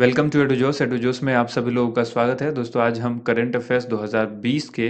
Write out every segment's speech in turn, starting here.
welcome to एडुजोस एडुजोस में आप सभी लोगों का स्वागत है दोस्तों आज हम करंट अफेयर्स 2020 के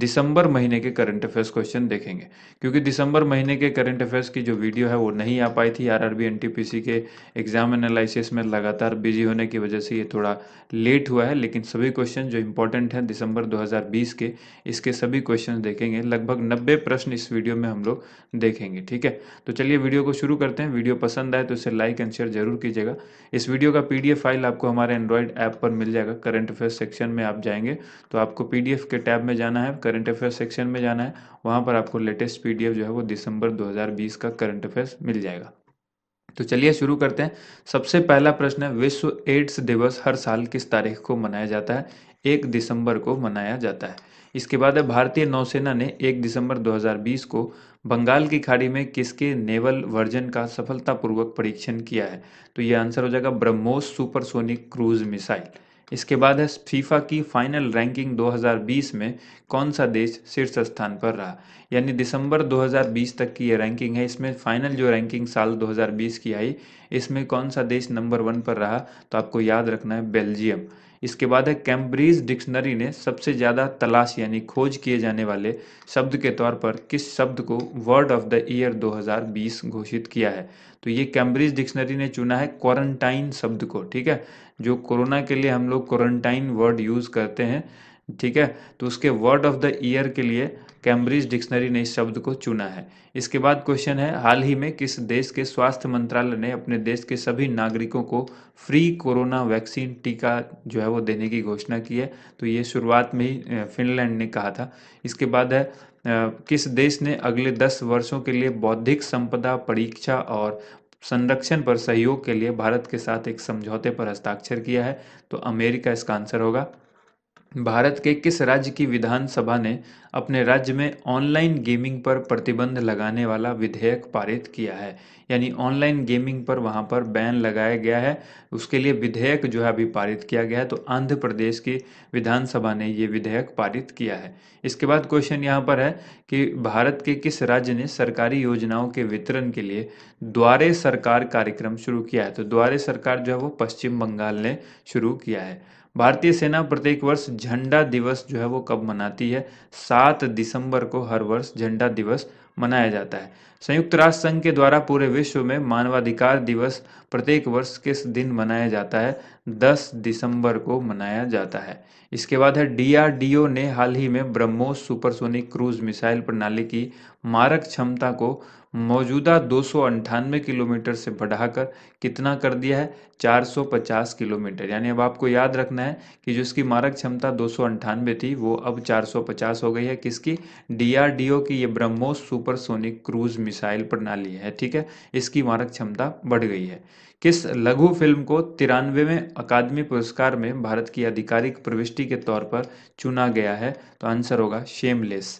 दिसंबर महीने के करंट अफेयर्स क्वेश्चन देखेंगे क्योंकि दिसंबर महीने के करंट अफेयर्स की जो वीडियो है वो नहीं आ पाई थी आरआरबी एनटीपीसी के एग्जाम एनालिसिस में लगातार बिजी होने की वजह से ये थोड़ा लेट हुआ है लेकिन सभी क्वेश्चन जो इंपॉर्टेंट हैं दिसंबर 2020 के इसके सभी क्वेश्चन देखेंगे लगभग नब्बे प्रश्न इस वीडियो में हम लोग देखेंगे ठीक है तो चलिए वीडियो को शुरू करते हैं वीडियो पसंद आए तो इसे लाइक एंड शेयर जरूर कीजिएगा इस वीडियो का पी फाइल आपको हमारे एंड्रॉयड ऐप पर मिल जाएगा करंट अफेयर्स सेक्शन में आप जाएंगे तो आपको पी के टैब में जाना है करंट अफेयर्स सेक्शन में जाना है वहाँ पर आपको लेटेस्ट पी जो है वो दिसंबर 2020 का करंट अफेयर्स मिल जाएगा तो चलिए शुरू करते हैं सबसे पहला प्रश्न है विश्व एड्स दिवस हर साल किस तारीख को मनाया जाता है एक दिसंबर को मनाया जाता है इसके बाद है भारतीय नौसेना ने एक दिसंबर 2020 को बंगाल की खाड़ी में किसके नेवल वर्जन का सफलतापूर्वक परीक्षण किया है तो यह आंसर हो जाएगा ब्रह्मोस सुपरसोनिक क्रूज मिसाइल इसके बाद है फीफा की फाइनल रैंकिंग 2020 में कौन सा देश शीर्ष स्थान पर रहा यानी दिसंबर 2020 तक की ये रैंकिंग है इसमें फाइनल जो रैंकिंग साल 2020 की आई इसमें कौन सा देश नंबर वन पर रहा तो आपको याद रखना है बेल्जियम इसके बाद है कैम्ब्रिज डिक्शनरी ने सबसे ज़्यादा तलाश यानी खोज किए जाने वाले शब्द के तौर पर किस शब्द को वर्ड ऑफ द ईयर 2020 घोषित किया है तो ये कैम्ब्रिज डिक्शनरी ने चुना है क्वारंटाइन शब्द को ठीक है जो कोरोना के लिए हम लोग क्वारंटाइन वर्ड यूज़ करते हैं ठीक है तो उसके वर्ड ऑफ द ईयर के लिए कैम्ब्रिज डिक्शनरी ने इस शब्द को चुना है इसके बाद क्वेश्चन है हाल ही में किस देश के स्वास्थ्य मंत्रालय ने अपने देश के सभी नागरिकों को फ्री कोरोना वैक्सीन टीका जो है वो देने की घोषणा की है तो ये शुरुआत में ही फिनलैंड ने कहा था इसके बाद है किस देश ने अगले दस वर्षों के लिए बौद्धिक संपदा परीक्षा और संरक्षण पर सहयोग के लिए भारत के साथ एक समझौते पर हस्ताक्षर किया है तो अमेरिका इसका आंसर होगा भारत के किस राज्य की विधानसभा ने अपने राज्य में ऑनलाइन गेमिंग पर प्रतिबंध लगाने वाला विधेयक पारित किया है यानी ऑनलाइन गेमिंग पर वहाँ पर बैन लगाया गया है उसके लिए विधेयक जो है अभी पारित किया गया है तो आंध्र प्रदेश की विधानसभा ने ये विधेयक पारित किया है इसके बाद क्वेश्चन यहाँ पर है कि भारत के किस राज्य ने सरकारी योजनाओं के वितरण के लिए द्वारे सरकार कार्यक्रम शुरू किया है तो द्वारे सरकार जो है वो पश्चिम बंगाल ने शुरू किया है भारतीय सेना प्रत्येक वर्ष झंडा दिवस जो है वो कब मनाती है सात दिसंबर को हर वर्ष झंडा दिवस मनाया जाता है संयुक्त राष्ट्र संघ के द्वारा पूरे विश्व में मानवाधिकार दिवस प्रत्येक वर्ष किस दिन मनाया जाता है 10 दिसंबर को मनाया जाता है इसके बाद है डीआरडीओ ने हाल ही में ब्रह्मोस सुपरसोनिक क्रूज मिसाइल प्रणाली की मारक क्षमता को मौजूदा दो किलोमीटर से बढ़ाकर कितना कर दिया है 450 किलोमीटर यानी अब आपको याद रखना है कि जो इसकी मारक क्षमता दो थी वो अब 450 हो गई है किसकी डीआरडीओ की ये ब्रह्मोस सुपरसोनिक क्रूज मिसाइल प्रणाली है ठीक है इसकी मारक क्षमता बढ़ गई है किस लघु फिल्म को तिरानवेवें अकादमी पुरस्कार में भारत की आधिकारिक प्रविष्टि के तौर पर चुना गया है तो आंसर होगा शेमलेस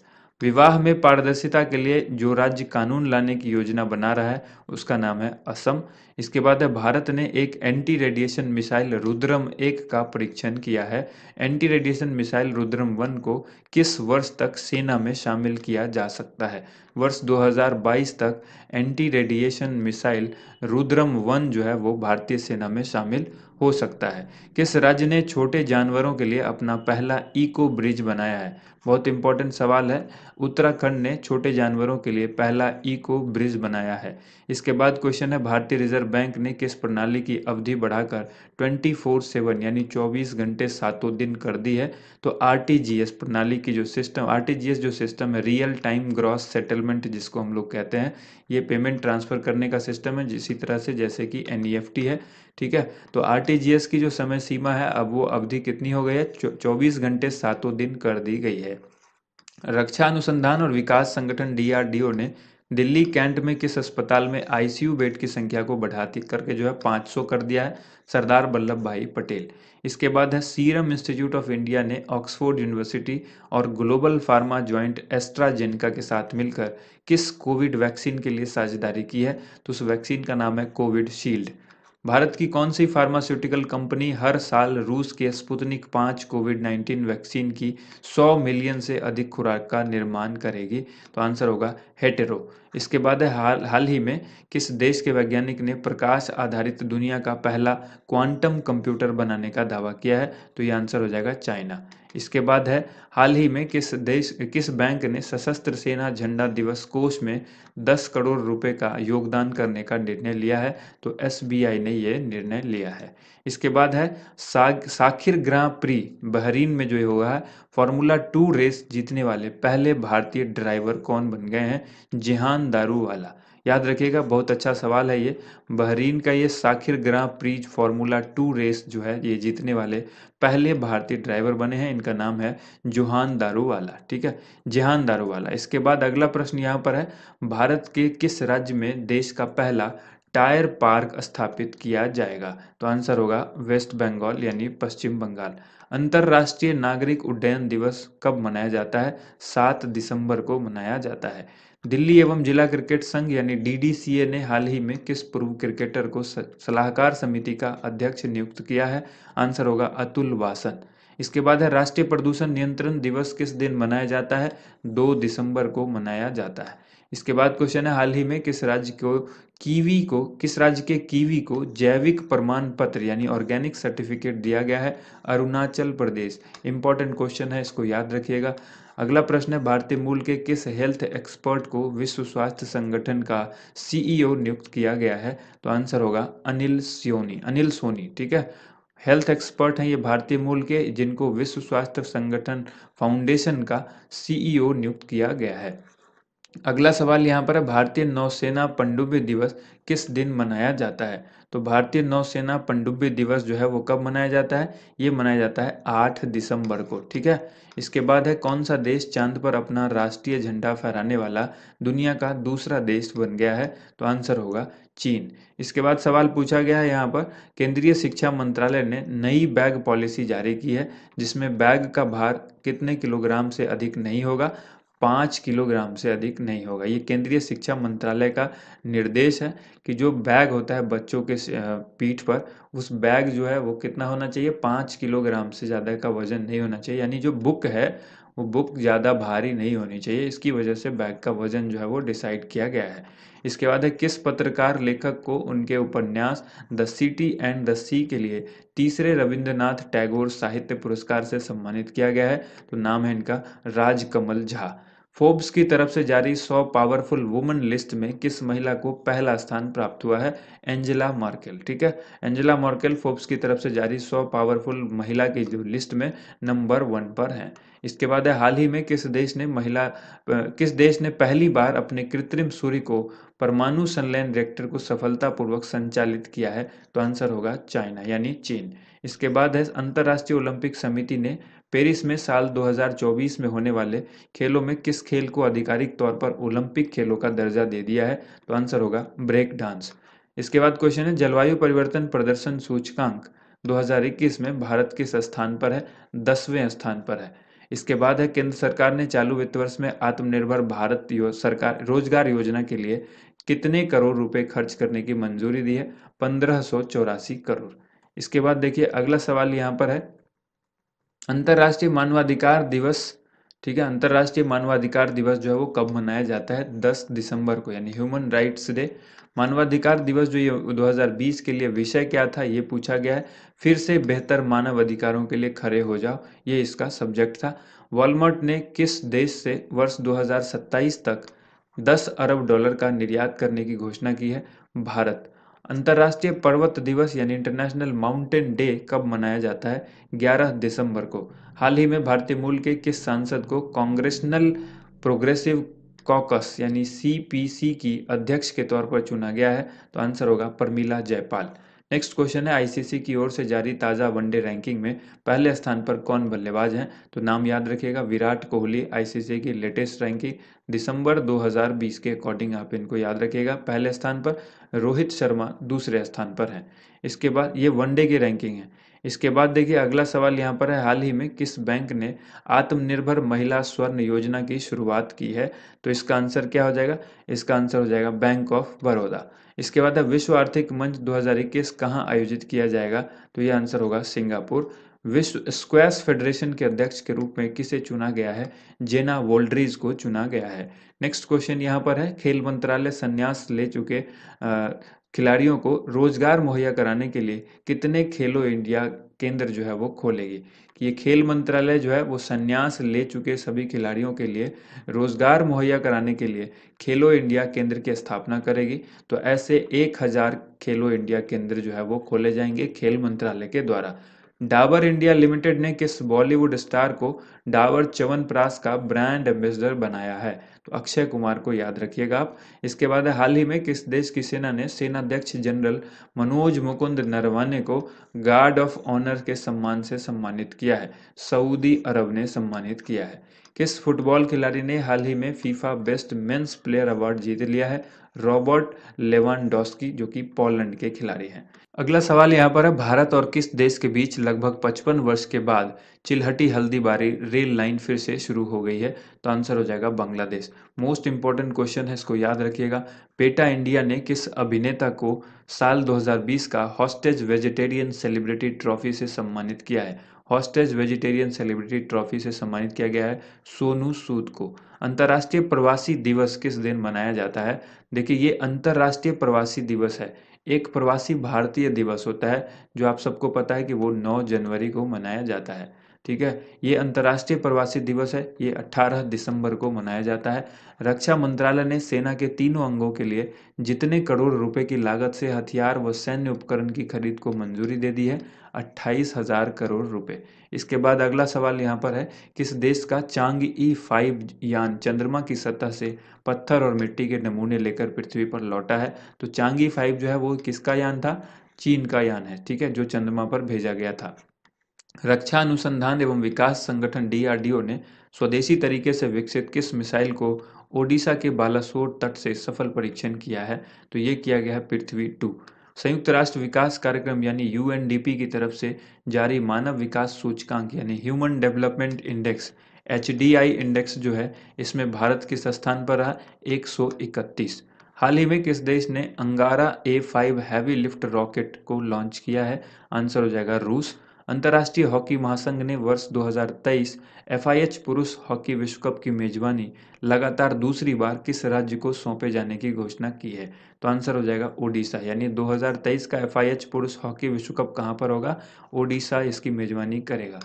विवाह में पारदर्शिता के लिए जो राज्य कानून लाने की योजना बना रहा है उसका नाम है असम इसके बाद है भारत ने एक एंटी रेडिएशन मिसाइल रुद्रम एक का परीक्षण किया है anti radiation missile Rudram one को किस वर्ष तक सेना में शामिल किया जा सकता है वर्ष 2022 तक anti radiation missile Rudram one जो है वो भारतीय सेना में शामिल हो सकता है किस राज्य ने छोटे जानवरों के लिए अपना पहला इको ब्रिज बनाया है बहुत इंपॉर्टेंट सवाल है उत्तराखंड ने छोटे जानवरों के लिए पहला इको ब्रिज बनाया है इसके बाद क्वेश्चन है भारतीय रिजर्व बैंक ने किस प्रणाली की अवधि बढ़ाकर ट्वेंटी फोर सेवन यानी चौबीस घंटे सातों दिन कर दी है तो आर प्रणाली की जो सिस्टम आर जो सिस्टम है रियल टाइम ग्रॉस सेटलमेंट जिसको हम लोग कहते हैं ये पेमेंट ट्रांसफर करने का सिस्टम है इसी तरह से जैसे कि एन e है ठीक है तो आर की जो समय सीमा है अब वो अवधि कितनी हो गई है चौबीस घंटे सातों दिन कर दी गई है रक्षा अनुसंधान और विकास संगठन डीआरडीओ ने दिल्ली कैंट में किस अस्पताल में आईसीयू बेड की संख्या को बढ़ाती करके जो है 500 कर दिया है सरदार वल्लभ भाई पटेल इसके बाद है सीरम इंस्टीट्यूट ऑफ इंडिया ने ऑक्सफोर्ड यूनिवर्सिटी और ग्लोबल फार्मा ज्वाइंट एस्ट्राजेनिका के साथ मिलकर किस कोविड वैक्सीन के लिए साझेदारी की है तो उस वैक्सीन का नाम है कोविड शील्ड भारत की कौन सी फार्मास्यूटिकल कंपनी हर साल रूस के स्पुतनिक पाँच कोविड नाइन्टीन वैक्सीन की 100 मिलियन से अधिक खुराक का निर्माण करेगी तो आंसर होगा हेटेरो इसके बाद है हाल हाल ही में किस देश के वैज्ञानिक ने प्रकाश आधारित दुनिया का पहला क्वांटम कंप्यूटर बनाने का दावा किया है तो ये आंसर हो जाएगा चाइना इसके बाद है हाल ही में किस देश किस बैंक ने सशस्त्र सेना झंडा दिवस कोष में 10 करोड़ रुपए का योगदान करने का निर्णय लिया है तो एस ने यह निर्णय लिया है इसके बाद है सा साखिर ग्रां प्री बहरीन में जो होगा फॉर्मूला टू रेस जीतने वाले पहले भारतीय ड्राइवर कौन बन गए हैं जिहान दारू वाला याद रखिएगा बहुत अच्छा सवाल है ये बहरीन का ये Sakhir Grand Prix formula two race जो है ये जीतने वाले पहले भारतीय ड्राइवर बने हैं इनका नाम है जुहान दारूवाला ठीक है जहान दारूवाला इसके बाद अगला प्रश्न यहाँ पर है भारत के किस राज्य में देश का पहला टायर पार्क स्थापित किया जाएगा तो आंसर होगा वेस्ट बंगाल यानी पश्चिम बंगाल अंतर्राष्ट्रीय नागरिक उड्डयन दिवस कब मनाया जाता है सात दिसंबर को मनाया जाता है दिल्ली एवं जिला क्रिकेट संघ यानी डीडीसीए ने हाल ही में किस पूर्व क्रिकेटर को सलाहकार समिति का अध्यक्ष नियुक्त किया है आंसर होगा अतुल वासन इसके बाद है राष्ट्रीय प्रदूषण नियंत्रण दिवस किस दिन मनाया जाता है दो दिसंबर को मनाया जाता है इसके बाद क्वेश्चन है हाल ही में किस राज्य को कीवी को किस राज्य के कीवी को जैविक प्रमाण पत्र यानी ऑर्गेनिक सर्टिफिकेट दिया गया है अरुणाचल प्रदेश इंपॉर्टेंट क्वेश्चन है इसको याद रखिएगा अगला प्रश्न है भारतीय मूल के किस हेल्थ एक्सपर्ट को विश्व स्वास्थ्य संगठन का सीईओ e नियुक्त किया गया है तो आंसर होगा अनिल सियोनी अनिल सोनी ठीक है हेल्थ एक्सपर्ट हैं ये भारतीय मूल के जिनको विश्व स्वास्थ्य संगठन फाउंडेशन का सीईओ e नियुक्त किया गया है अगला सवाल यहाँ पर है भारतीय नौसेना पंडुब्य दिवस किस दिन मनाया जाता है तो भारतीय नौसेना पंडुब्य दिवस जो है वो कब मनाया जाता है ये मनाया जाता है आठ दिसंबर को ठीक है इसके बाद है कौन सा देश चांद पर अपना राष्ट्रीय झंडा फहराने वाला दुनिया का दूसरा देश बन गया है तो आंसर होगा चीन इसके बाद सवाल पूछा गया है यहाँ पर केंद्रीय शिक्षा मंत्रालय ने नई बैग पॉलिसी जारी की है जिसमें बैग का भार कितने किलोग्राम से अधिक नहीं होगा पाँच किलोग्राम से अधिक नहीं होगा ये केंद्रीय शिक्षा मंत्रालय का निर्देश है कि जो बैग होता है बच्चों के पीठ पर उस बैग जो है वो कितना होना चाहिए पाँच किलोग्राम से ज़्यादा का वजन नहीं होना चाहिए यानी जो बुक है वो बुक ज़्यादा भारी नहीं होनी चाहिए इसकी वजह से बैग का वजन जो है वो डिसाइड किया गया है इसके बाद है किस पत्रकार लेखक को उनके उपन्यास The City and the Sea के लिए तीसरे रविंद्रनाथ टैगोर साहित्य पुरस्कार से सम्मानित किया गया है तो नाम है इनका राजकमल झा फोर्ब्स की तरफ से जारी 100 पावरफुल वुमन लिस्ट में किस महिला को पहला स्थान प्राप्त हुआ है एंजेला मार्केल ठीक है एंजेला मार्केल फोर्ब्स की तरफ से जारी 100 पावरफुल महिला की जो लिस्ट में नंबर वन पर हैं इसके बाद है हाल ही में किस देश ने महिला किस देश ने पहली बार अपने कृत्रिम सूर्य को परमाणु संलयन रिएक्टर को सफलतापूर्वक संचालित किया है तो आंसर होगा चाइना यानी चीन इसके बाद है अंतर्राष्ट्रीय ओलंपिक समिति ने पेरिस में साल 2024 में होने वाले खेलों में किस खेल को आधिकारिक तौर पर ओलंपिक खेलों का दर्जा दे दिया है तो आंसर होगा ब्रेक डांस इसके बाद क्वेश्चन है जलवायु परिवर्तन प्रदर्शन सूचकांक 2021 में भारत किस स्थान पर है दसवें स्थान पर है इसके बाद है केंद्र सरकार ने चालू वित्त वर्ष में आत्मनिर्भर भारत यो, सरकार रोजगार योजना के लिए कितने करोड़ रुपए खर्च करने की मंजूरी दी है पंद्रह करोड़ इसके बाद देखिए अगला सवाल यहाँ पर है अंतर्राष्ट्रीय मानवाधिकार दिवस ठीक है अंतर्राष्ट्रीय मानवाधिकार दिवस जो है वो कब मनाया जाता है 10 दिसंबर को यानी ह्यूमन राइट्स डे मानवाधिकार दिवस जो ये 2020 के लिए विषय क्या था ये पूछा गया है फिर से बेहतर मानव अधिकारों के लिए खड़े हो जाओ ये इसका सब्जेक्ट था वॉलमर्ट ने किस देश से वर्ष 2027 तक 10 अरब डॉलर का निर्यात करने की घोषणा की है भारत अंतर्राष्ट्रीय पर्वत दिवस यानी इंटरनेशनल माउंटेन डे कब मनाया जाता है 11 दिसंबर को हाल ही में भारतीय मूल के किस सांसद को कांग्रेसनल प्रोग्रेसिव कॉकस यानी सीपीसी की अध्यक्ष के तौर पर चुना गया है तो आंसर होगा परमिला जयपाल नेक्स्ट क्वेश्चन है आईसीसी की ओर से जारी ताज़ा वनडे रैंकिंग में पहले स्थान पर कौन बल्लेबाज हैं तो नाम याद रखिएगा विराट कोहली आईसीसी की लेटेस्ट रैंकिंग दिसंबर 2020 के अकॉर्डिंग आप इनको याद रखिएगा पहले स्थान पर रोहित शर्मा दूसरे स्थान पर हैं इसके बाद ये वनडे की रैंकिंग है इसके बाद देखिए अगला सवाल यहाँ पर है हाल ही में किस बैंक ने आत्मनिर्भर महिला स्वर्ण योजना की शुरुआत की है तो इसका आंसर क्या हो जाएगा इसका आंसर हो जाएगा बैंक ऑफ बड़ौदा इसके बाद है विश्व आर्थिक मंच 2021 कहाँ आयोजित किया जाएगा तो ये आंसर होगा सिंगापुर विश्व स्क्वेस फेडरेशन के अध्यक्ष के रूप में किसे चुना गया है जेना वोल्ड्रीज को चुना गया है नेक्स्ट क्वेश्चन यहाँ पर है खेल मंत्रालय संन्यास ले चुके खिलाड़ियों को रोजगार मुहैया कराने के लिए कितने खेलो इंडिया केंद्र जो है वो खोलेगी ये खेल मंत्रालय जो है वो संन्यास ले चुके सभी खिलाड़ियों के लिए रोजगार मुहैया कराने के लिए खेलो इंडिया केंद्र की स्थापना करेगी तो ऐसे एक हजार खेलो इंडिया केंद्र जो है वो खोले जाएंगे खेल मंत्रालय के द्वारा डाबर इंडिया लिमिटेड ने किस बॉलीवुड स्टार को डाबर च्यवनप्राश का ब्रांड एम्बेसडर बनाया है तो अक्षय कुमार को याद रखिएगा आप इसके बाद हाल ही में किस देश की सेना ने सेनाध्यक्ष जनरल मनोज मुकुंद नरवाने को गार्ड ऑफ ऑनर के सम्मान से सम्मानित किया है सऊदी अरब ने सम्मानित किया है किस फुटबॉल खिलाड़ी ने हाल ही में FIFA best men's player award जीत लिया है रॉबर्ट लेवानडॉस्की जो कि पोलैंड के खिलाड़ी हैं अगला सवाल यहाँ पर है भारत और किस देश के बीच लगभग 55 वर्ष के बाद चिलहटी हल्दीबारी रेल लाइन फिर से शुरू हो गई है तो आंसर हो जाएगा बांग्लादेश मोस्ट इंपॉर्टेंट क्वेश्चन है इसको याद रखिएगा पेटा इंडिया ने किस अभिनेता को साल 2020 का हॉस्टेज वेजिटेरियन सेलिब्रिटी ट्रॉफी से सम्मानित किया है हॉस्टेज वेजिटेरियन सेलिब्रिटी ट्रॉफी से सम्मानित किया गया है सोनू सूद को अंतर्राष्ट्रीय प्रवासी दिवस किस दिन मनाया जाता है देखिए ये अंतर्राष्ट्रीय प्रवासी दिवस है एक प्रवासी भारतीय दिवस होता है जो आप सबको पता है कि वो 9 जनवरी को मनाया जाता है ठीक है ये अंतर्राष्ट्रीय प्रवासी दिवस है ये 18 दिसंबर को मनाया जाता है रक्षा मंत्रालय ने सेना के तीनों अंगों के लिए जितने करोड़ रुपए की लागत से हथियार व सैन्य उपकरण की खरीद को मंजूरी दे दी है अट्ठाईस हजार करोड़ रुपए इसके बाद अगला सवाल यहाँ पर है किस देश का चांग ई फाइव यान चंद्रमा की सतह से पत्थर और मिट्टी के नमूने लेकर पृथ्वी पर लौटा है तो चांगी फाइव जो है वो किसका यान था चीन का यान है ठीक है जो चंद्रमा पर भेजा गया था रक्षा अनुसंधान एवं विकास संगठन डीआरडीओ ने स्वदेशी तरीके से विकसित किस मिसाइल को ओडिशा के बालासोर तट से सफल परीक्षण किया है तो ये किया गया है पृथ्वी टू संयुक्त राष्ट्र विकास कार्यक्रम यानी यूएनडीपी की तरफ से जारी मानव विकास सूचकांक यानी human development index H index जो है इसमें भारत किस स्थान पर रहा 131 हाल ही में किस देश ने Angara A five heavy lift rocket को लॉन्च किया है आंसर हो जाएगा रूस अंतर्राष्ट्रीय हॉकी महासंघ ने वर्ष 2023 एफआईएच पुरुष हॉकी विश्व कप की मेजबानी लगातार दूसरी बार किस राज्य को सौंपे जाने की घोषणा की है तो आंसर हो जाएगा ओडिशा यानी 2023 का एफआईएच पुरुष हॉकी विश्व कप कहाँ पर होगा ओडिशा इसकी मेजबानी करेगा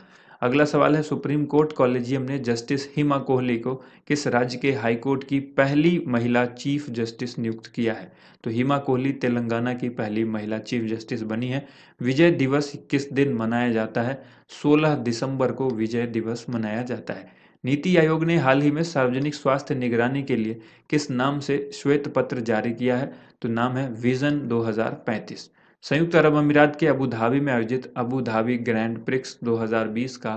अगला सवाल है सुप्रीम कोर्ट कॉलेजियम ने जस्टिस हिमा कोहली को किस राज्य के हाई कोर्ट की पहली महिला चीफ जस्टिस नियुक्त किया है तो हिमा कोहली तेलंगाना की पहली महिला चीफ जस्टिस बनी है विजय दिवस किस दिन मनाया जाता है 16 दिसंबर को विजय दिवस मनाया जाता है नीति आयोग ने हाल ही में सार्वजनिक स्वास्थ्य निगरानी के लिए किस नाम से श्वेत पत्र जारी किया है तो नाम है विजन दो संयुक्त अरब अमीरात के अबू धाबी में आयोजित अबू धाबी ग्रैंड प्रिक्स 2020 का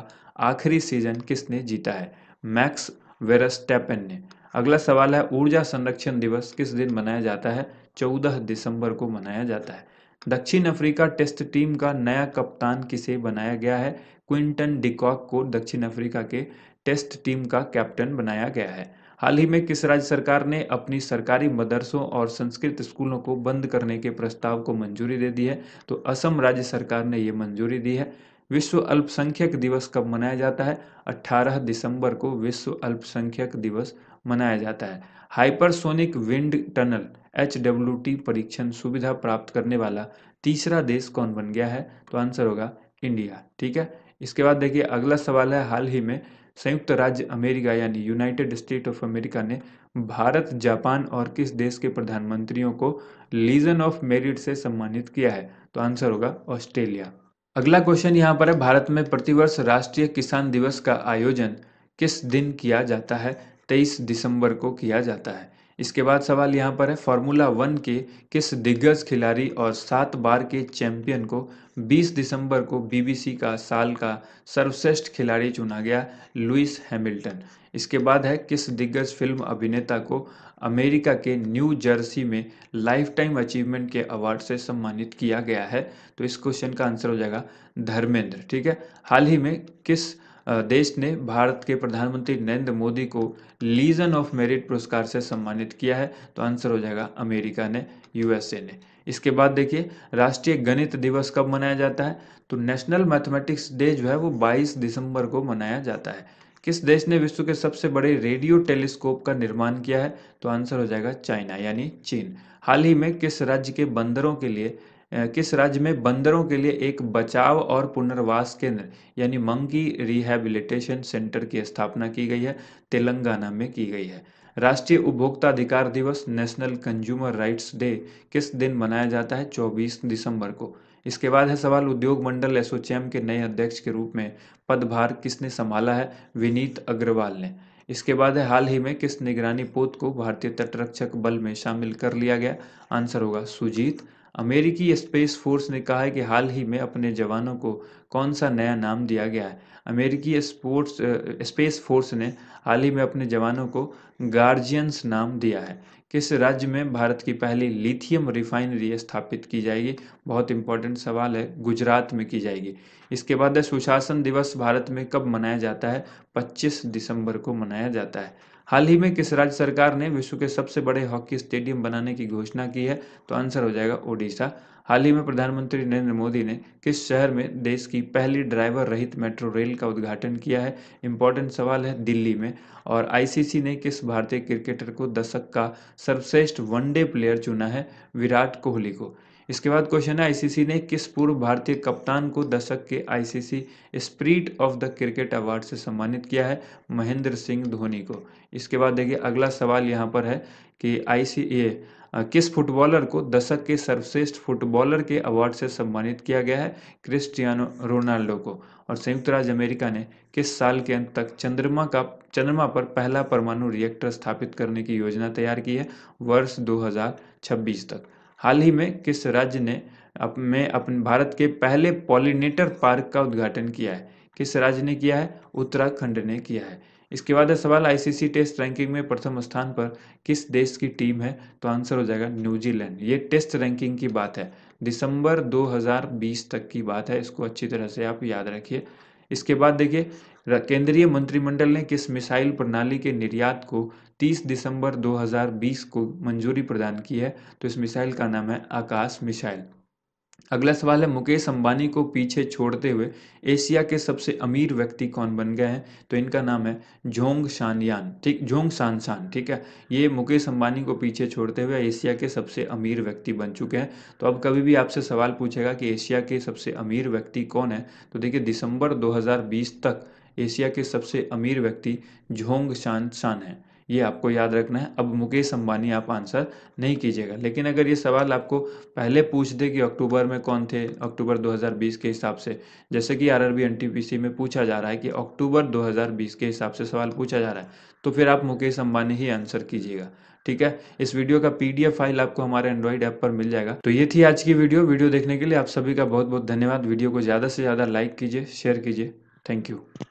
आखिरी सीजन किसने जीता है मैक्स वेरस्टेपन ने अगला सवाल है ऊर्जा संरक्षण दिवस किस दिन मनाया जाता है 14 दिसंबर को मनाया जाता है दक्षिण अफ्रीका टेस्ट टीम का नया कप्तान किसे बनाया गया है क्विंटन डिकॉक को दक्षिण अफ्रीका के टेस्ट टीम का कैप्टन बनाया गया है हाल ही में किस राज्य सरकार ने अपनी सरकारी मदरसों और संस्कृत स्कूलों को बंद करने के प्रस्ताव को मंजूरी दे दी है तो असम राज्य सरकार ने ये मंजूरी दी है विश्व अल्पसंख्यक दिवस कब मनाया जाता है 18 दिसंबर को विश्व अल्पसंख्यक दिवस मनाया जाता है हाइपरसोनिक विंड टनल एच परीक्षण सुविधा प्राप्त करने वाला तीसरा देश कौन बन गया है तो आंसर होगा इंडिया ठीक है इसके बाद देखिए अगला सवाल है हाल ही में संयुक्त राज्य अमेरिका यानी यूनाइटेड स्टेट ऑफ अमेरिका ने भारत जापान और किस देश के प्रधानमंत्रियों को लीजन ऑफ मेरिट से सम्मानित किया है तो आंसर होगा ऑस्ट्रेलिया अगला क्वेश्चन यहाँ पर है भारत में प्रतिवर्ष राष्ट्रीय किसान दिवस का आयोजन किस दिन किया जाता है तेईस दिसंबर को किया जाता है इसके बाद सवाल यहाँ पर है फॉर्मूला वन के किस दिग्गज खिलाड़ी और सात बार के चैंपियन को 20 दिसंबर को बीबीसी का साल का सर्वश्रेष्ठ खिलाड़ी चुना गया लुइस हैमिल्टन इसके बाद है किस दिग्गज फिल्म अभिनेता को अमेरिका के न्यू जर्सी में लाइफ टाइम अचीवमेंट के अवार्ड से सम्मानित किया गया है तो इस क्वेश्चन का आंसर हो जाएगा धर्मेंद्र ठीक है हाल ही में किस देश ने भारत के प्रधानमंत्री नरेंद्र मोदी को लीजन ऑफ मेरिट पुरस्कार से सम्मानित किया है तो आंसर हो जाएगा अमेरिका ने यूएसए ने इसके बाद देखिए राष्ट्रीय गणित दिवस कब मनाया जाता है तो नेशनल मैथमेटिक्स डे जो है वो 22 दिसंबर को मनाया जाता है किस देश ने विश्व के सबसे बड़े रेडियो टेलीस्कोप का निर्माण किया है तो आंसर हो जाएगा चाइना यानी चीन हाल ही में किस राज्य के बंदरों के लिए किस राज्य में बंदरों के लिए एक बचाव और पुनर्वास केंद्र यानी मंकी रिहैबिलिटेशन सेंटर की स्थापना की गई है तेलंगाना में की गई है राष्ट्रीय उपभोक्ता अधिकार दिवस नेशनल कंज्यूमर राइट्स डे किस दिन मनाया जाता है 24 दिसंबर को इसके बाद है सवाल उद्योग मंडल एसोचैम के नए अध्यक्ष के रूप में पदभार किसने संभाला है विनीत अग्रवाल ने इसके बाद है हाल ही में किस निगरानी पोत को भारतीय तटरक्षक बल में शामिल कर लिया गया आंसर होगा सुजीत अमेरिकी स्पेस फोर्स ने कहा है कि हाल ही में अपने जवानों को कौन सा नया नाम दिया गया है अमेरिकी स्पोर्ट्स स्पेस फोर्स ने हाल ही में अपने जवानों को गार्जियंस नाम दिया है किस राज्य में भारत की पहली लिथियम रिफाइनरी स्थापित की जाएगी बहुत इंपॉर्टेंट सवाल है गुजरात में की जाएगी इसके बाद है सुशासन दिवस भारत में कब मनाया जाता है 25 दिसंबर को मनाया जाता है हाल ही में किस राज्य सरकार ने विश्व के सबसे बड़े हॉकी स्टेडियम बनाने की घोषणा की है तो आंसर हो जाएगा ओडिशा हाल ही में प्रधानमंत्री नरेंद्र मोदी ने किस शहर में देश की पहली ड्राइवर रहित मेट्रो रेल का उद्घाटन किया है इम्पोर्टेंट सवाल है दिल्ली में और आईसीसी ने किस भारतीय क्रिकेटर को दशक का सर्वश्रेष्ठ वनडे प्लेयर चुना है विराट कोहली को इसके बाद क्वेश्चन है आईसीसी ने किस पूर्व भारतीय कप्तान को दशक के ICC spirit of the cricket award से सम्मानित किया है महेंद्र सिंह धोनी को इसके बाद देखिए अगला सवाल यहाँ पर है कि आईसी किस फुटबॉलर को दशक के सर्वश्रेष्ठ फुटबॉलर के अवार्ड से सम्मानित किया गया है क्रिस्टियानो रोनाल्डो को और संयुक्त राज्य अमेरिका ने किस साल के अंत तक चंद्रमा का चंद्रमा पर पहला परमाणु रिएक्टर स्थापित करने की योजना तैयार की है वर्ष 2026 तक हाल ही में किस राज्य ने अपने अपने भारत के पहले पॉलिनेटर पार्क का उद्घाटन किया है किस राज्य ने किया है उत्तराखंड ने किया है इसके बाद है सवाल आईसीसी टेस्ट रैंकिंग में प्रथम स्थान पर किस देश की टीम है तो आंसर हो जाएगा न्यूजीलैंड ये टेस्ट रैंकिंग की बात है दिसंबर 2020 तक की बात है इसको अच्छी तरह से आप याद रखिए इसके बाद देखिए केंद्रीय मंत्रिमंडल ने किस मिसाइल प्रणाली के निर्यात को 30 दिसंबर 2020 को मंजूरी प्रदान की है तो इस मिसाइल का नाम है आकाश मिसाइल अगला सवाल है मुकेश अंबानी को पीछे छोड़ते हुए एशिया के सबसे अमीर व्यक्ति कौन बन गए हैं तो इनका नाम है झोंग शानयान ठीक झोंग शानशान ठीक है ये मुकेश अंबानी को पीछे छोड़ते हुए एशिया के सबसे अमीर व्यक्ति बन चुके हैं तो अब कभी भी आपसे सवाल पूछेगा कि एशिया के सबसे अमीर व्यक्ति कौन है तो देखिए दिसंबर दो तक एशिया के सबसे अमीर व्यक्ति झोंग शान शान है ये आपको याद रखना है अब मुकेश अंबानी आप आंसर नहीं कीजिएगा लेकिन अगर ये सवाल आपको पहले पूछ दे कि अक्टूबर में कौन थे अक्टूबर 2020 के हिसाब से जैसे कि आर आरआरबी में पूछा जा रहा है कि अक्टूबर 2020 के हिसाब से सवाल पूछा जा रहा है तो फिर आप मुकेश अंबानी ही आंसर कीजिएगा ठीक है इस वीडियो का पीडीएफ फाइल आपको हमारे एंड्रॉइड ऐप पर मिल जाएगा तो ये थी आज की वीडियो वीडियो देखने के लिए आप सभी का बहुत बहुत धन्यवाद वीडियो को ज़्यादा से ज़्यादा लाइक कीजिए शेयर कीजिए थैंक यू